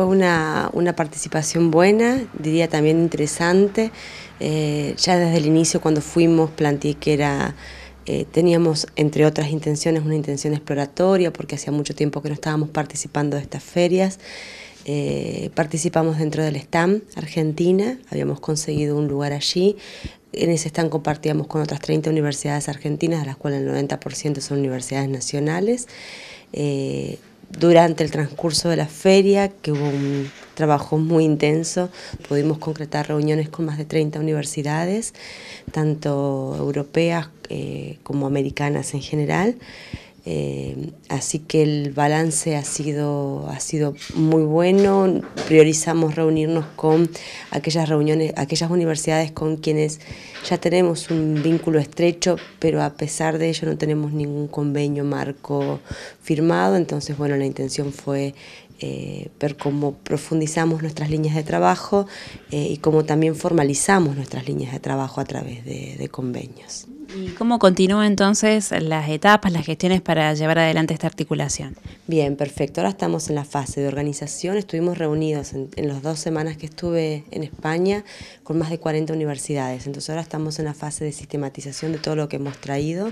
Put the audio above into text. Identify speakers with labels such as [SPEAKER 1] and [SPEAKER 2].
[SPEAKER 1] Fue una, una participación buena, diría también interesante. Eh, ya desde el inicio cuando fuimos planteé que era... Eh, teníamos, entre otras intenciones, una intención exploratoria, porque hacía mucho tiempo que no estábamos participando de estas ferias. Eh, participamos dentro del stand Argentina, habíamos conseguido un lugar allí. En ese stand compartíamos con otras 30 universidades argentinas, de las cuales el 90% son universidades nacionales durante el transcurso de la feria, que hubo un trabajo muy intenso, pudimos concretar reuniones con más de 30 universidades, tanto europeas eh, como americanas en general. Eh, así que el balance ha sido, muy bueno. Priorizamos reunirnos con aquellas reuniones, aquellas universidades con quienes ya tenemos un vínculo estrecho, pero a pesar de ello no tenemos ningún convenio marco firmado. Entonces, bueno, la intención fue eh, ver cómo profundizamos nuestras líneas de trabajo eh, y cómo también formalizamos nuestras líneas de trabajo a través de convenios.
[SPEAKER 2] ¿Y cómo continúan entonces las etapas, las gestiones para llevar adelante esta articulación? Bien, perfecto. Ahora estamos en la fase de organización. Estuvimos
[SPEAKER 1] reunidos en, en las dos semanas que estuve en España con más de 40 universidades. Entonces ahora estamos en la fase de sistematización de todo lo que hemos traído.